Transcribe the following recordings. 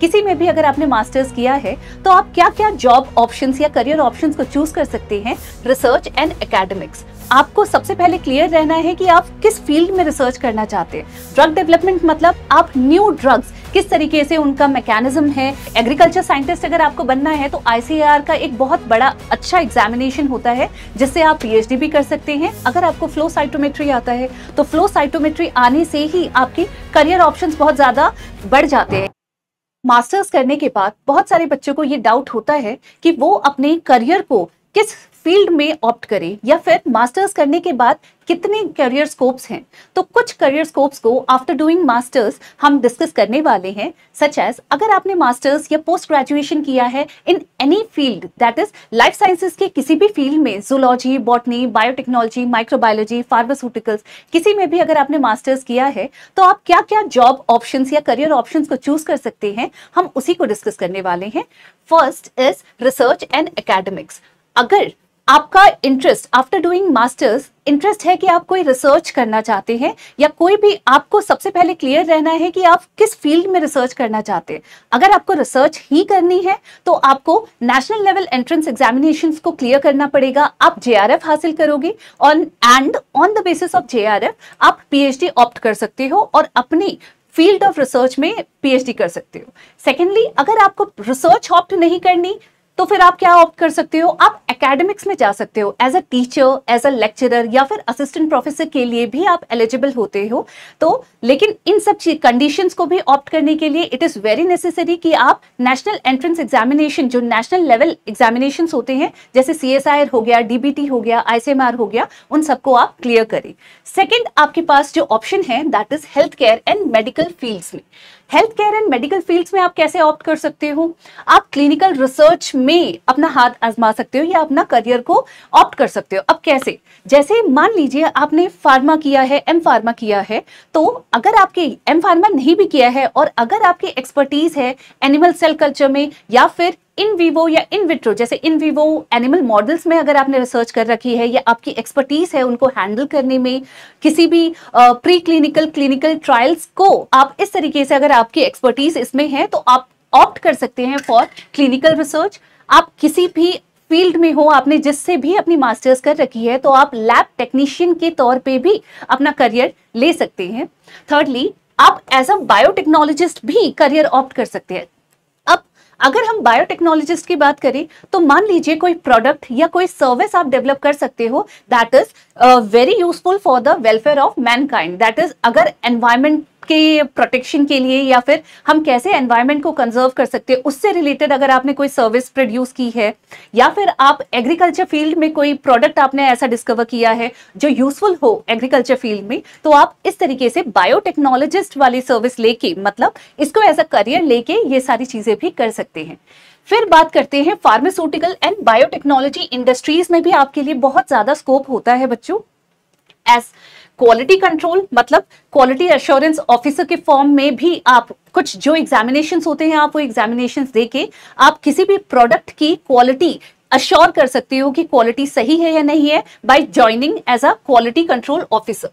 किसी में भी अगर आपने मास्टर्स किया है तो आप क्या क्या जॉब ऑप्शन या करियर ऑप्शन को चूज कर सकते हैं रिसर्च एंड एकेडमिक्स आपको सबसे पहले क्लियर रहना है कि आप किस फील्ड में रिसर्च करना चाहते हैं ड्रग डेवलपमेंट मतलब आप न्यू ड्रग्स किस तरीके से उनका मैकेनिज्म है एग्रीकल्चर साइंटिस्ट अगर आपको बनना है तो आईसीआर का एक बहुत बड़ा अच्छा एग्जामिनेशन होता है जिससे आप पीएचडी भी कर सकते हैं अगर आपको फ्लो साइटोमेट्री आता है तो फ्लो साइटोमेट्री आने से ही आपकी करियर ऑप्शंस बहुत ज़्यादा बढ़ जाते हैं मास्टर्स करने के बाद बहुत सारे बच्चों को ये डाउट होता है कि वो अपने करियर को किस फील्ड में ऑप्ट करें या फिर मास्टर्स करने के बाद कितने करियर स्कोप्स हैं तो कुछ करियर स्कोप्स को आफ्टर डूइंग मास्टर्स हम डिस्कस करने वाले हैं सच एज अगर आपने मास्टर्स या पोस्ट ग्रेजुएशन किया है in any field that is life sciences के किसी भी फील्ड में zoology botany biotechnology microbiology pharmaceuticals किसी में भी अगर आपने मास्टर्स किया है तो आप क्या क्या जॉब ऑप्शन या करियर ऑप्शन को चूज कर सकते हैं हम उसी को डिस्कस करने वाले हैं first is research and academics अगर आपका interest after doing masters interest है कि आप कोई रिसर्च करना चाहते हैं या कोई भी आपको सबसे पहले क्लियर रहना है कि आप किस फील्ड में रिसर्च करना चाहते हैं अगर आपको रिसर्च ही करनी है तो आपको नेशनल लेवल एंट्रेंस एग्जामिनेशन को क्लियर करना पड़ेगा आप जे हासिल करोगे on and on the basis of J आप डी ऑप्ट कर सकते हो और अपनी फील्ड ऑफ रिसर्च में पीएचडी कर सकते हो सेकेंडली अगर आपको रिसर्च ऑप्ट नहीं करनी तो फिर आप क्या ऑप्ट कर सकते हो आप एकेडमिक्स में जा सकते हो as a teacher as a lecturer या फिर असिस्टेंट प्रोफेसर के लिए भी आप एलिजिबल होते हो तो लेकिन इन सब कंडीशंस को भी ऑप्ट करने के लिए इट इज़ वेरी नेसेसरी कि आप नेशनल एंट्रेंस एग्जामिनेशन जो नेशनल लेवल एग्जामिनेशन होते हैं जैसे सी हो गया डीबीटी हो गया आई हो गया उन सबको आप क्लियर करें सेकेंड आपके पास जो ऑप्शन है that is health care and medical fields में health care and medical fields में आप कैसे ऑप्ट कर सकते हो आप क्लिनिकल रिसर्च में अपना हाथ आजमा सकते हो या अपना करियर को ऑप्ट कर सकते हो अब कैसे जैसे मान लीजिए आपने फार्मा किया है एम फार्मा किया है तो अगर आपके एम फार्मा नहीं भी किया है और अगर आपकी एक्सपर्टीज है एनिमल सेल कल्चर में या फिर इन वीवो या इन विट्रो जैसे इन वीवो एनिमल मॉडल्स में अगर आपने रिसर्च कर रखी है या आपकी एक्सपर्टीज है उनको हैंडल करने में किसी भी प्री क्लिनिकल क्लिनिकल ट्रायल्स को आप इस तरीके से अगर आपकी एक्सपर्टीज इसमें है तो आप ऑप्ट कर सकते हैं फॉर क्लिनिकल रिसर्च आप किसी भी फील्ड में हो आपने जिससे भी अपनी मास्टर्स कर रखी है तो आप लैब टेक्नीशियन के तौर पे भी अपना करियर ले सकते हैं थर्डली आप एज अ बायोटेक्नोलॉजिस्ट भी करियर ऑप्ट कर सकते हैं अगर हम बायोटेक्नोलॉजिस्ट की बात करें तो मान लीजिए कोई प्रोडक्ट या कोई सर्विस आप डेवलप कर सकते हो that is very useful for the welfare of mankind that is अगर एनवायरमेंट के प्रोटेक्शन के लिए या फिर हम कैसे एनवायरमेंट को कंजर्व कर सकते हैं उससे रिलेटेड अगर आपने कोई सर्विस प्रोड्यूस की है या फिर आप एग्रीकल्चर फील्ड में कोई प्रोडक्ट आपने ऐसा डिस्कवर किया है जो यूजफुल हो एग्रीकल्चर फील्ड में तो आप इस तरीके से बायोटेक्नोलॉजिस्ट वाली सर्विस लेके मतलब इसको एज अ करियर लेके ये सारी चीजें भी कर सकते हैं फिर बात करते हैं फार्मास्यूटिकल एंड बायोटेक्नोलॉजी इंडस्ट्रीज में भी आपके लिए बहुत ज्यादा स्कोप होता है बच्चों एस क्वालिटी कंट्रोल मतलब क्वालिटी एश्योरेंस ऑफिसर के फॉर्म में भी आप कुछ जो एग्जामिनेशन होते हैं आप वो एग्जामिनेशन देके आप किसी भी प्रोडक्ट की क्वालिटी अश्योर कर सकते हो कि क्वालिटी सही है या नहीं है by joining as a quality control officer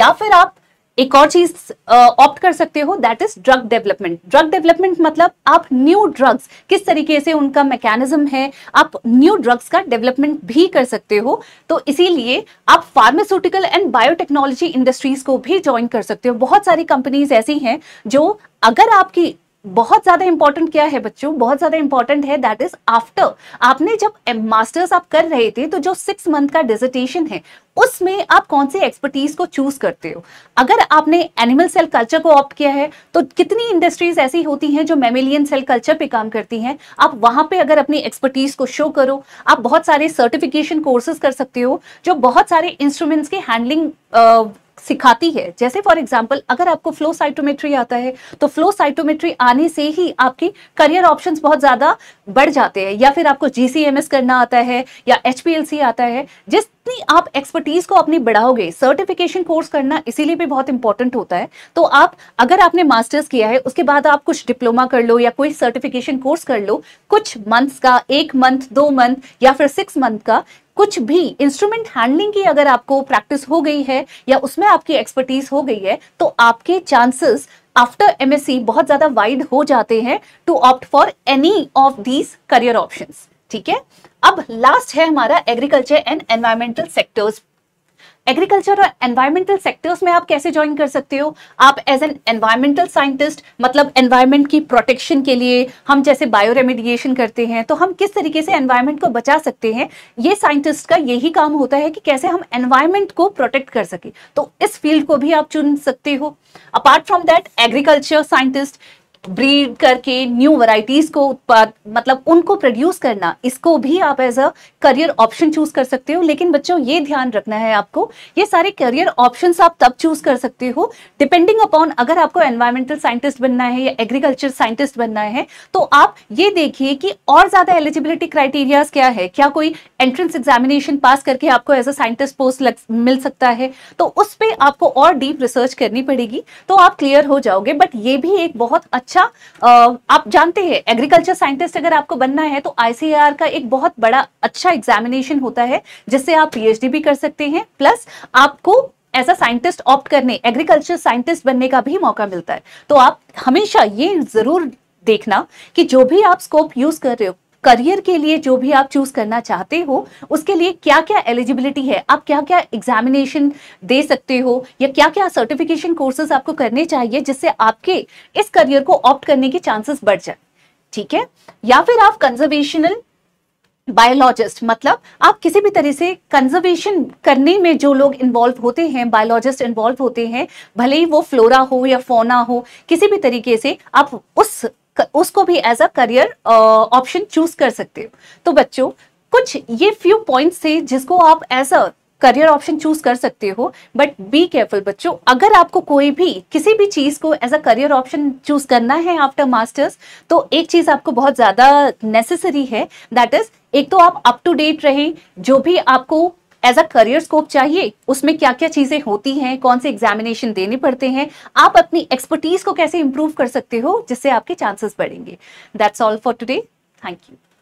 या फिर आप एक और चीज ऑप्ट कर सकते हो that is drug development drug development मतलब आप न्यू ड्रग्स किस तरीके से उनका मैकेनिज्म है आप न्यू ड्रग्स का डेवलपमेंट भी कर सकते हो तो इसीलिए आप फार्मास्यूटिकल एंड बायोटेक्नोलॉजी इंडस्ट्रीज को भी ज्वाइन कर सकते हो बहुत सारी कंपनीज ऐसी हैं जो अगर आपकी बहुत ज्यादा इंपॉर्टेंट क्या है बच्चों बहुत ज्यादा इंपॉर्टेंट है दैट इज आफ्टर आपने जब मास्टर्स आप कर रहे थे तो जो सिक्स मंथ का डिजिटेशन है उसमें आप कौन से एक्सपर्टीज को चूज करते हो अगर आपने एनिमल सेल कल्चर को ऑप्ट किया है तो कितनी इंडस्ट्रीज ऐसी होती हैं जो मेमिलियन सेल कल्चर पे काम करती हैं आप वहां पे अगर अपनी एक्सपर्टीज को शो करो आप बहुत सारे सर्टिफिकेशन कोर्सेज कर सकते हो जो बहुत सारे इंस्ट्रूमेंट्स के हैंडलिंग सिखाती है जैसे फॉर एग्जाम्पल अगर आपको फ्लो साइटोमेट्री आता है तो फ्लो साइटोमेट्री आने से ही आपकी करियर ऑप्शन बहुत ज़्यादा बढ़ जाते हैं या फिर आपको जीसीएमएस करना आता है या एचपीएलसी आता है जिस जितनी आप एक्सपर्टीज को अपनी बढ़ाओगे सर्टिफिकेशन कोर्स करना इसीलिए भी बहुत इंपॉर्टेंट होता है तो आप अगर आपने मास्टर्स किया है उसके बाद आप कुछ डिप्लोमा कर लो या कोई सर्टिफिकेशन कोर्स कर लो कुछ मंथ्स का एक मंथ दो मंथ या फिर सिक्स मंथ का कुछ भी इंस्ट्रूमेंट हैंडलिंग की अगर आपको प्रैक्टिस हो गई है या उसमें आपकी एक्सपर्टीज हो गई है तो आपके चांसेस आफ्टर एमएससी बहुत ज्यादा वाइड हो जाते हैं to opt for any of these career option ठीक है अब लास्ट है हमारा agriculture and environmental sectors agriculture और एनवायरमेंटल सेक्टर्स में आप कैसे ज्वाइन कर सकते हो आप एज एन एनवायरमेंटल साइंटिस्ट मतलब एनवायरमेंट की प्रोटेक्शन के लिए हम जैसे बायो रेमिडिएशन करते हैं तो हम किस तरीके से एनवायरमेंट को बचा सकते हैं ये साइंटिस्ट का यही काम होता है कि कैसे हम एनवायरमेंट को प्रोटेक्ट कर सके तो इस फील्ड को भी आप चुन सकते हो apart from that agriculture scientist breed करके न्यू वैरायटीज को उत्पाद मतलब उनको प्रोड्यूस करना इसको भी आप as a career option choose कर सकते हो लेकिन बच्चों ये ध्यान रखना है आपको ये सारे करियर ऑप्शन आप तब चूज कर सकते हो डिपेंडिंग अपॉन अगर आपको एनवायरमेंटल साइंटिस्ट बनना है या एग्रीकल्चर साइंटिस्ट बनना है तो आप ये देखिए कि और ज्यादा एलिजिबिलिटी क्राइटेरिया क्या है क्या कोई एंट्रेंस एग्जामिनेशन पास करके आपको एज अ साइंटिस्ट पोस्ट मिल सकता है तो उस पर आपको और डीप रिसर्च करनी पड़ेगी तो आप क्लियर हो जाओगे बट ये भी एक बहुत अच्छा अच्छा आप जानते हैं एग्रीकल्चर साइंटिस्ट अगर आपको बनना है तो आईसीएर का एक बहुत बड़ा अच्छा एग्जामिनेशन होता है जिससे आप पीएचडी भी कर सकते हैं प्लस आपको एज अ साइंटिस्ट ऑप्ट करने एग्रीकल्चर साइंटिस्ट बनने का भी मौका मिलता है तो आप हमेशा ये जरूर देखना कि जो भी आप स्कोप यूज कर रहे हो करियर के लिए जो भी आप चूज करना चाहते हो उसके लिए क्या क्या एलिजिबिलिटी है आप क्या क्या एग्जामिनेशन दे सकते हो या क्या क्या सर्टिफिकेशन कोर्सेज आपको करने चाहिए जिससे आपके इस करियर को ऑप्ट करने के चांसेस बढ़ जाए ठीक है या फिर आप कंजर्वेशनल बायोलॉजिस्ट मतलब आप किसी भी तरह से कंजर्वेशन करने में जो लोग इन्वॉल्व होते हैं बायोलॉजिस्ट इन्वॉल्व होते हैं भले ही वो फ्लोरा हो या फोना हो किसी भी तरीके से आप उस उसको भी as a career option choose कर सकते हो तो बच्चों कुछ ये फ्यू पॉइंट्स थे जिसको आप as a career option choose कर सकते हो बट बी केयरफुल बच्चों अगर आपको कोई भी किसी भी चीज को as a career option choose करना है आफ्टर मास्टर्स तो एक चीज आपको बहुत ज्यादा नेसेसरी है दैट इज एक तो आप अप टू डेट रहें जो भी आपको एज अ करियर स्कोप चाहिए उसमें क्या क्या चीजें होती हैं कौन से एग्जामिनेशन देने पड़ते हैं आप अपनी एक्सपर्टीज को कैसे इंप्रूव कर सकते हो जिससे आपके चांसेस बढ़ेंगे that's all for today thank you